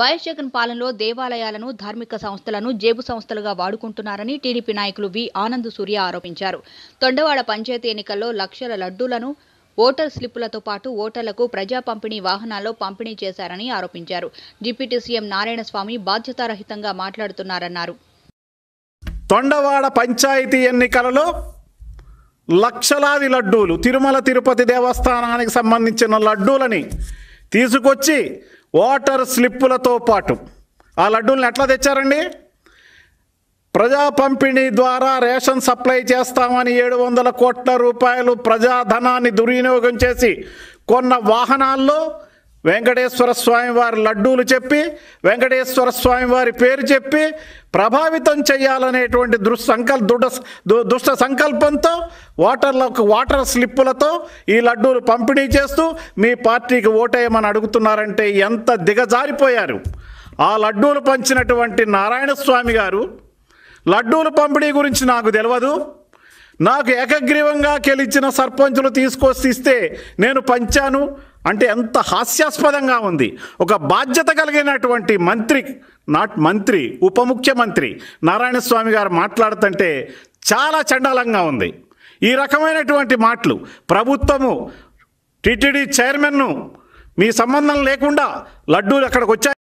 YS Jagan పాలనలో దేవాలయాలను ధార్మిక సంస్థలను జేబు సంస్థలుగా వాడుకుంటున్నారని టీడీపీ నాయకులు వి ఆనంద్ సూర్య ఆరోపించారు తొండవాడ పంచాయతీ ఎన్నికల్లో లక్షల లడ్డూలను ఓటర్ స్లిప్పులతో పాటు ఓటర్లకు ప్రజా పంపిణీ వాహనాల్లో పంపిణీ చేశారని ఆరోపించారు డిప్యూటీ సీఎం నారాయణస్వామి బాధ్యతారహితంగా మాట్లాడుతున్నారన్నారు తొండవాడ పంచాయతీ ఎన్నికలలో లక్షలాది లడ్డూలు తిరుమల తిరుపతి దేవస్థానానికి సంబంధించిన లడ్డూలని తీసుకొచ్చి ఓటర్ స్లిప్పులతో పాటు ఆ లడ్డూలను ఎట్లా తెచ్చారండి ప్రజా పంపిణీ ద్వారా రేషన్ సప్లై చేస్తామని ఏడు వందల కోట్ల రూపాయలు ప్రజాధనాన్ని దుర్వినియోగం చేసి కొన్న వాహనాల్లో వెంకటేశ్వర స్వామి వారి లడ్డూలు చెప్పి వెంకటేశ్వర స్వామి వారి పేరు చెప్పి ప్రభావితం చేయాలనేటువంటి దుస్సంకల్ దుడ దుష్ట సంకల్పంతో ఓటర్లకు వాటర్ స్లిప్పులతో ఈ లడ్డూలు పంపిణీ చేస్తూ మీ పార్టీకి ఓటేయమని అడుగుతున్నారంటే ఎంత దిగజారిపోయారు ఆ లడ్డూలు పంచినటువంటి నారాయణ స్వామి గారు లడ్డూలు పంపిణీ గురించి నాకు తెలియదు నాకు ఏకగ్రీవంగా గెలిచిన సర్పంచులు తీసుకొస్తే ఇస్తే నేను పంచాను అంటే ఎంత హాస్యాస్పదంగా ఉంది ఒక బాధ్యత కలిగినటువంటి మంత్రి నాట్ మంత్రి ఉప ముఖ్యమంత్రి నారాయణ స్వామి గారు మాట్లాడుతుంటే చాలా చండాలంగా ఉంది ఈ రకమైనటువంటి మాటలు ప్రభుత్వము టిటిడి చైర్మన్ను మీ సంబంధం లేకుండా లడ్డూలు అక్కడికి వచ్చాయి